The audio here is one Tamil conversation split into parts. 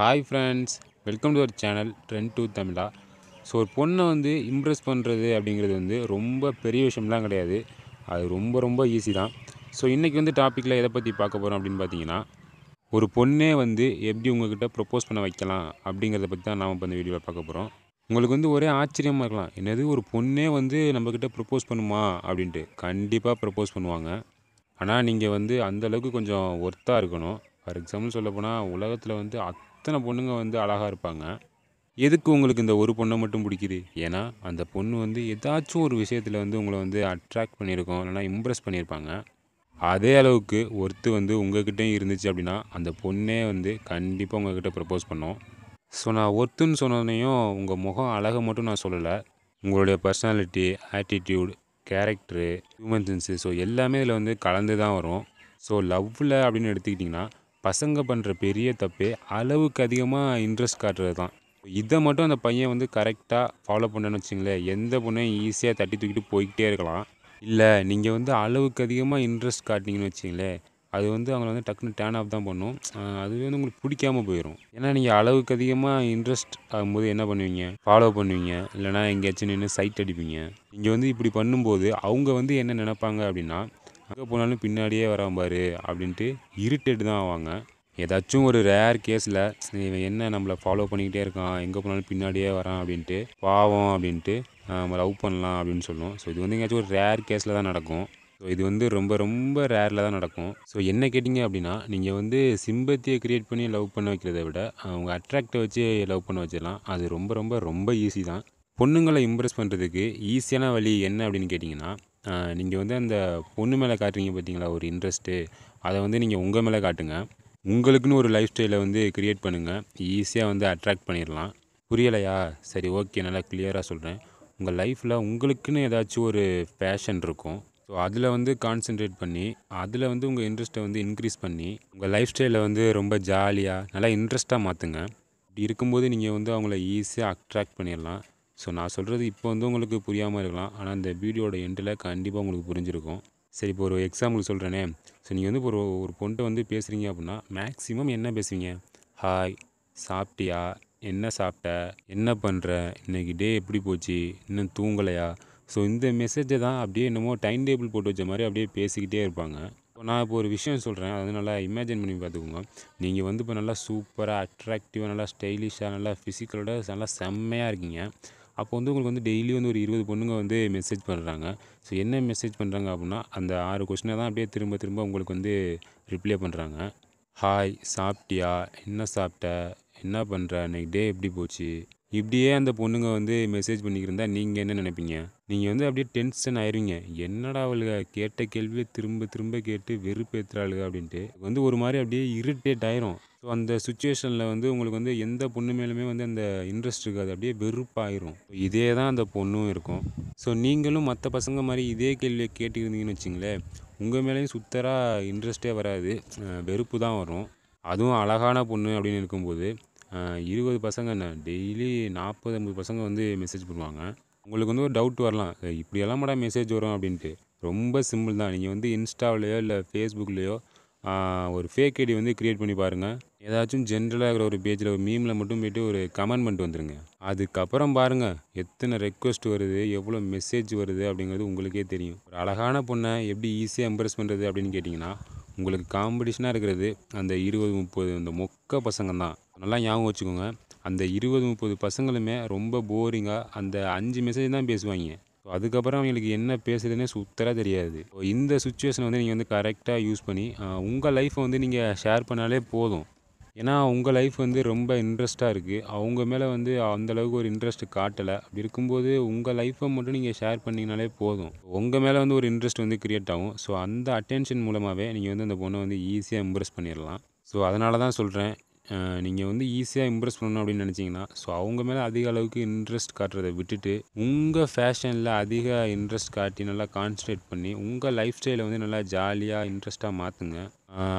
hi friends welcome to our channel trend to தமிழா ஸோ ஒரு பொண்ணை வந்து இம்ப்ரெஸ் பண்ணுறது அப்படிங்கிறது வந்து ரொம்ப பெரிய விஷயம்லாம் கிடையாது அது ரொம்ப ரொம்ப ஈஸி தான் ஸோ இன்றைக்கி வந்து டாப்பிக்கில் எதை பற்றி பார்க்க போகிறோம் அப்படின்னு பார்த்தீங்கன்னா ஒரு பொண்ணே வந்து எப்படி உங்ககிட்ட ப்ரொப்போஸ் பண்ண வைக்கலாம் அப்படிங்கிறத பற்றி தான் நாம் இப்போ இந்த வீடியோவில் பார்க்க போகிறோம் உங்களுக்கு வந்து ஒரே ஆச்சரியமாக இருக்கலாம் என்னது ஒரு பொண்ணே வந்து நம்மக்கிட்ட ப்ரப்போஸ் பண்ணுமா அப்படின்ட்டு கண்டிப்பாக ப்ரப்போஸ் பண்ணுவாங்க ஆனால் நீங்கள் வந்து அந்தளவுக்கு கொஞ்சம் ஒர்த்தாக இருக்கணும் ஃபார் எக்ஸாம்பிள் சொல்லப்போனால் உலகத்தில் வந்து அத் அத்தனை பொண்ணுங்க வந்து அழகாக இருப்பாங்க எதுக்கு உங்களுக்கு இந்த ஒரு பொண்ணை மட்டும் பிடிக்குது ஏன்னா அந்த பொண்ணு வந்து ஏதாச்சும் ஒரு விஷயத்தில் வந்து உங்களை வந்து அட்ராக்ட் பண்ணியிருக்கோம் இல்லைனா இம்ப்ரெஸ் பண்ணியிருப்பாங்க அதே அளவுக்கு ஒருத்து வந்து உங்ககிட்டயும் இருந்துச்சு அப்படின்னா அந்த பொண்ணே வந்து கண்டிப்பாக உங்ககிட்ட ப்ரப்போஸ் பண்ணோம் ஸோ நான் ஒருத்துன்னு சொன்னோன்னையும் உங்கள் முகம் அழகை மட்டும் நான் சொல்லலை உங்களுடைய personality attitude character human sense so எல்லாமே இதில் வந்து கலந்து தான் வரும் ஸோ லவ்வில் அப்படின்னு எடுத்துக்கிட்டிங்கன்னா பசங்க பண்ணுற பெரிய தப்பே அளவுக்கு அதிகமாக இன்ட்ரெஸ்ட் காட்டுறது தான் இதை மட்டும் அந்த பையன் வந்து கரெக்டாக ஃபாலோ பண்ணனு வச்சுங்களேன் எந்த பொண்ணையும் ஈஸியாக தட்டி தூக்கிட்டு போய்கிட்டே இருக்கலாம் இல்லை நீங்கள் வந்து அளவுக்கு அதிகமாக இன்ட்ரெஸ்ட் காட்டினீங்கன்னு வச்சிங்களேன் அது வந்து அவங்கள வந்து டக்குன்னு டேன் ஆஃப் தான் பண்ணும் அதுவே வந்து உங்களுக்கு பிடிக்காம போயிடும் ஏன்னா நீங்கள் அளவுக்கு அதிகமாக இன்ட்ரெஸ்ட் ஆகும்போது என்ன பண்ணுவீங்க ஃபாலோ பண்ணுவீங்க இல்லைனா எங்கேயாச்சும் நின்று சைட் அடிப்பீங்க நீங்கள் வந்து இப்படி பண்ணும்போது அவங்க வந்து என்ன நினைப்பாங்க அப்படின்னா எங்கே போனாலும் பின்னாடியே வரான் பாரு அப்படின்ட்டு இரிட்டேட் தான் ஆவாங்க ஏதாச்சும் ஒரு ரேர் கேஸில் இவன் என்ன நம்மளை ஃபாலோ பண்ணிக்கிட்டே இருக்கான் எங்கே போனாலும் பின்னாடியே வரான் அப்படின்ட்டு பாவம் அப்படின்ட்டு நம்ம லவ் பண்ணலாம் அப்படின்னு சொல்லுவோம் ஸோ இது வந்து எங்கேயாச்சும் ஒரு ரேர் கேஸில் தான் நடக்கும் ஸோ இது வந்து ரொம்ப ரொம்ப ரேரில் தான் நடக்கும் ஸோ என்ன கேட்டிங்க அப்படின்னா நீங்கள் வந்து சிம்பத்தியை க்ரியேட் பண்ணி லவ் பண்ண வைக்கிறத விட அவங்க அட்ராக்டை வச்சு லவ் பண்ண வச்சிடலாம் அது ரொம்ப ரொம்ப ரொம்ப ஈஸி தான் பொண்ணுங்களை இம்ப்ரெஸ் பண்ணுறதுக்கு ஈஸியான வழி என்ன அப்படின்னு கேட்டிங்கன்னா நீங்கள் வந்து அந்த பொண்ணு மேலே காட்டுறீங்க பார்த்தீங்களா ஒரு இன்ட்ரெஸ்ட்டு அதை வந்து நீங்கள் உங்கள் மேலே காட்டுங்க உங்களுக்குன்னு ஒரு லைஃப் ஸ்டைலை வந்து க்ரியேட் பண்ணுங்கள் ஈஸியாக வந்து அட்ராக்ட் பண்ணிடலாம் புரியலையா சரி ஓகே நல்லா கிளியராக சொல்கிறேன் உங்கள் லைஃப்பில் உங்களுக்குன்னு ஏதாச்சும் ஒரு பேஷன் இருக்கும் ஸோ அதில் வந்து கான்சென்ட்ரேட் பண்ணி அதில் வந்து உங்கள் இன்ட்ரெஸ்ட்டை வந்து இன்க்ரீஸ் பண்ணி உங்கள் லைஃப் ஸ்டைலை வந்து ரொம்ப ஜாலியாக நல்லா இன்ட்ரெஸ்ட்டாக மாற்றுங்க இப்படி இருக்கும்போது நீங்கள் வந்து அவங்கள ஈஸியாக அட்ராக்ட் பண்ணிடலாம் ஸோ நான் சொல்கிறது இப்போ வந்து உங்களுக்கு புரியாமல் இருக்கலாம் ஆனால் அந்த வீடியோட எண்டில் கண்டிப்பாக உங்களுக்கு புரிஞ்சிருக்கும் சரி இப்போ ஒரு எக்ஸாம்பிள் சொல்கிறேனே ஸோ நீங்கள் வந்து இப்போ ஒரு ஒரு பொண்ணிட்ட வந்து பேசுகிறீங்க அப்படின்னா மேக்ஸிமம் என்ன பேசுவீங்க ஹாய் சாப்பிட்டியா என்ன சாப்பிட்ட என்ன பண்ணுற இன்றைக்கி டே எப்படி போச்சு இன்னும் தூங்கலையா ஸோ இந்த மெசேஜை தான் அப்படியே என்னமோ டைம் டேபிள் போட்டு வச்ச மாதிரி அப்படியே பேசிக்கிட்டே இருப்பாங்க இப்போ நான் இப்போ ஒரு விஷயம் சொல்கிறேன் அது நல்லா இமேஜின் பண்ணி பார்த்துக்கோங்க நீங்கள் வந்து இப்போ நல்லா சூப்பராக அட்ராக்டிவாக நல்லா ஸ்டைலிஷாக நல்லா ஃபிசிக்கலோட நல்லா செம்மையாக இருக்கீங்க அப்போ வந்து உங்களுக்கு வந்து டெய்லி வந்து ஒரு இருபது பொண்ணுங்க வந்து மெசேஜ் பண்ணுறாங்க ஸோ என்ன மெசேஜ் பண்ணுறாங்க அப்படின்னா அந்த ஆறு கொஷினை தான் அப்படியே திரும்ப திரும்ப உங்களுக்கு வந்து ரிப்ளை பண்ணுறாங்க ஹாய் சாப்பிட்டியா என்ன சாப்பிட்ட என்ன பண்ணுற இன்னைக்கு டே எப்படி போச்சு இப்படியே அந்த பொண்ணுங்க வந்து மெசேஜ் பண்ணிக்கிருந்தா நீங்கள் என்ன நினைப்பீங்க நீங்கள் வந்து அப்படியே டென்ஷன் ஆயிருவீங்க என்னடா அவளுக கேட்ட கேள்வியை திரும்ப திரும்ப கேட்டு வெறுப்பேற்றுறாளுக அப்படின்ட்டு வந்து ஒரு மாதிரி அப்படியே இரிட்டேட் ஆயிரும் ஸோ அந்த சுச்சுவேஷனில் வந்து உங்களுக்கு வந்து எந்த பொண்ணு மேலுமே வந்து அந்த இன்ட்ரெஸ்ட் இருக்காது அப்படியே வெறுப்பாயிரும் இதே தான் அந்த பொண்ணும் இருக்கும் ஸோ நீங்களும் மற்ற பசங்க மாதிரி இதே கேள்வியை கேட்டுக்கிருந்தீங்கன்னு வச்சிங்களேன் உங்கள் மேலேயும் சுத்தராக இன்ட்ரெஸ்ட்டே வராது வெறுப்பு தான் வரும் அதுவும் அழகான பொண்ணு அப்படின்னு இருக்கும்போது இருபது என்ன டெய்லி நாற்பது ஐம்பது பசங்க வந்து மெசேஜ் பண்ணுவாங்க உங்களுக்கு வந்து ஒரு டவுட் வரலாம் இப்படி மேடம் மெசேஜ் வரும் அப்படின்ட்டு ரொம்ப சிம்பிள் தான் நீங்கள் வந்து இன்ஸ்டாவிலையோ இல்லை ஃபேஸ்புக்லேயோ ஒரு ஃபேக் ஐடி வந்து க்ரியேட் பண்ணி பாருங்கள் ஏதாச்சும் ஜென்ரலாக இருக்கிற ஒரு பேஜில் ஒரு மீமில் மட்டும் போய்ட்டு ஒரு கமெண்ட் பண்ணிட்டு வந்துடுங்க அதுக்கப்புறம் பாருங்கள் எத்தனை ரெக்வஸ்ட் வருது எவ்வளோ மெசேஜ் வருது அப்படிங்கிறது உங்களுக்கே தெரியும் ஒரு அழகான பொண்ணை எப்படி ஈஸியாக இம்ப்ரெஸ் பண்ணுறது அப்படின்னு கேட்டிங்கன்னா உங்களுக்கு காம்படிஷனாக இருக்கிறது அந்த இருபது முப்பது இந்த மொக்க பசங்க தான் நல்லா ஞாபகம் வச்சுக்கோங்க அந்த இருபது முப்பது பசங்களுமே ரொம்ப போரிங்காக அந்த அஞ்சு மெசேஜ் தான் பேசுவாங்க ஸோ அதுக்கப்புறம் அவங்களுக்கு என்ன பேசுறதுன்னே சுத்தராக தெரியாது ஸோ இந்த சுச்சுவேஷனை வந்து நீங்கள் வந்து கரெக்டாக யூஸ் பண்ணி உங்கள் லைஃப்பை வந்து நீங்கள் ஷேர் பண்ணாலே போதும் ஏன்னா உங்கள் லைஃப் வந்து ரொம்ப இன்ட்ரெஸ்ட்டாக இருக்குது அவங்க மேலே வந்து அந்தளவுக்கு ஒரு இன்ட்ரெஸ்ட் காட்டலை அப்படி இருக்கும்போது உங்கள் லைஃப்பை மட்டும் நீங்கள் ஷேர் பண்ணிங்கனாலே போதும் உங்கள் மேலே வந்து ஒரு இன்ட்ரெஸ்ட் வந்து க்ரியேட் ஆகும் ஸோ அந்த அட்டென்ஷன் மூலமாகவே நீங்கள் வந்து அந்த பொண்ணை வந்து ஈஸியாக இம்ப்ரெஸ் பண்ணிடலாம் ஸோ அதனால தான் சொல்கிறேன் நீங்கள் வந்து ஈஸியாக இம்ப்ரெஸ் பண்ணணும் அப்படின்னு நினச்சிங்கன்னா ஸோ அவங்க மேலே அதிக அளவுக்கு இன்ட்ரெஸ்ட் காட்டுறதை விட்டுட்டு உங்கள் ஃபேஷனில் அதிக இன்ட்ரெஸ்ட் காட்டி நல்லா கான்சன்ட்ரேட் பண்ணி உங்கள் லைஃப் ஸ்டைலை வந்து நல்லா ஜாலியாக இன்ட்ரெஸ்ட்டாக மாற்றுங்க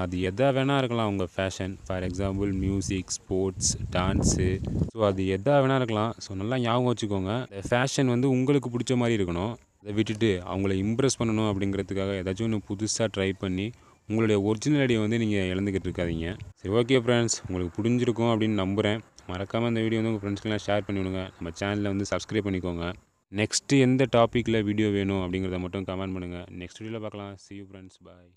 அது எதாக வேணால் இருக்கலாம் உங்கள் fashion for example music sports dance so அது எதாக வேணால் இருக்கலாம் ஸோ நல்லா ஞாபகம் வச்சுக்கோங்க ஃபேஷன் வந்து உங்களுக்கு பிடிச்ச மாதிரி இருக்கணும் அதை விட்டுட்டு அவங்கள இம்ப்ரெஸ் பண்ணணும் அப்படிங்கிறதுக்காக ஏதாச்சும் ஒன்று புதுசாக ட்ரை பண்ணி உங்களுடைய ஒரிஜினல் ஐடியை வந்து நீங்கள் இழந்துக்கிட்டு இருக்காதிங்க சரி ஓகே ஃப்ரெண்ட்ஸ் உங்களுக்கு புரிஞ்சிருக்கும் அப்படின்னு நம்புகிறேன் மறக்காமல் இந்த வீடியோ வந்து உங்கள் ஃப்ரெண்ட்ஸ்க்கெலாம் ஷேர் பண்ணிவிடுங்க நம்ம சேனலில் வந்து சப்ஸ்கிரைப் பண்ணிக்கோங்க நெக்ஸ்ட்டு எந்த டாப்பிக்கில் வீடியோ வேணும் அப்படிங்கிறத மட்டும் கமெண்ட் பண்ணுங்கள் நெக்ஸ்ட் வீடியோவில் பார்க்கலாம் சி யூ ஃப்ரெண்ட்ஸ் பாய்